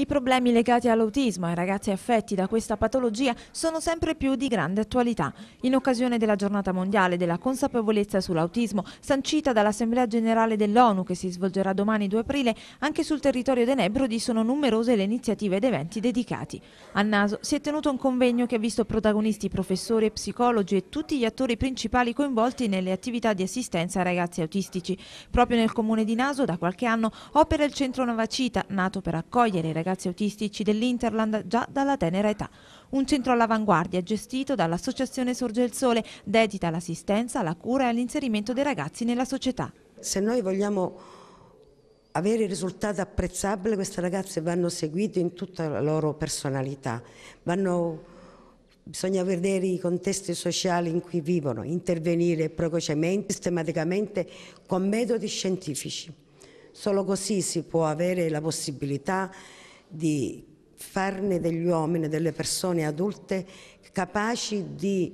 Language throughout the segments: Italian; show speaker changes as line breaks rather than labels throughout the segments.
I problemi legati all'autismo ai ragazzi affetti da questa patologia sono sempre più di grande attualità. In occasione della giornata mondiale della consapevolezza sull'autismo, sancita dall'Assemblea Generale dell'ONU che si svolgerà domani 2 aprile, anche sul territorio denebrodi sono numerose le iniziative ed eventi dedicati. A Naso si è tenuto un convegno che ha visto protagonisti professori, e psicologi e tutti gli attori principali coinvolti nelle attività di assistenza ai ragazzi autistici. Proprio nel comune di Naso da qualche anno opera il centro Novacita, nato per accogliere i ragazzi ragazzi autistici dell'Interland già dalla tenera età. Un centro all'avanguardia gestito dall'Associazione Sorge il Sole, dedita all'assistenza, alla cura e all'inserimento dei ragazzi nella società.
Se noi vogliamo avere risultati apprezzabili, queste ragazze vanno seguite in tutta la loro personalità, vanno, bisogna vedere i contesti sociali in cui vivono, intervenire precocemente, sistematicamente, con metodi scientifici. Solo così si può avere la possibilità di di farne degli uomini, delle persone adulte capaci di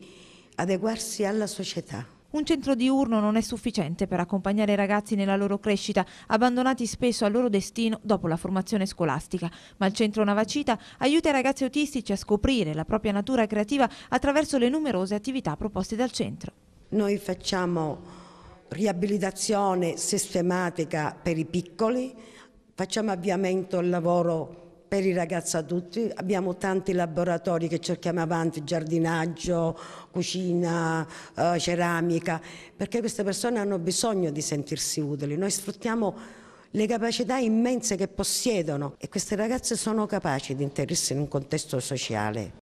adeguarsi alla società.
Un centro diurno non è sufficiente per accompagnare i ragazzi nella loro crescita, abbandonati spesso al loro destino dopo la formazione scolastica. Ma il centro Navacita aiuta i ragazzi autistici a scoprire la propria natura creativa attraverso le numerose attività proposte dal centro. Noi facciamo
riabilitazione sistematica per i piccoli, facciamo avviamento al lavoro per i ragazzi adulti, abbiamo tanti laboratori che cerchiamo avanti, giardinaggio, cucina, eh, ceramica, perché queste persone hanno bisogno di sentirsi utili. Noi sfruttiamo le capacità immense che possiedono e queste ragazze sono capaci di inserirsi in un contesto sociale.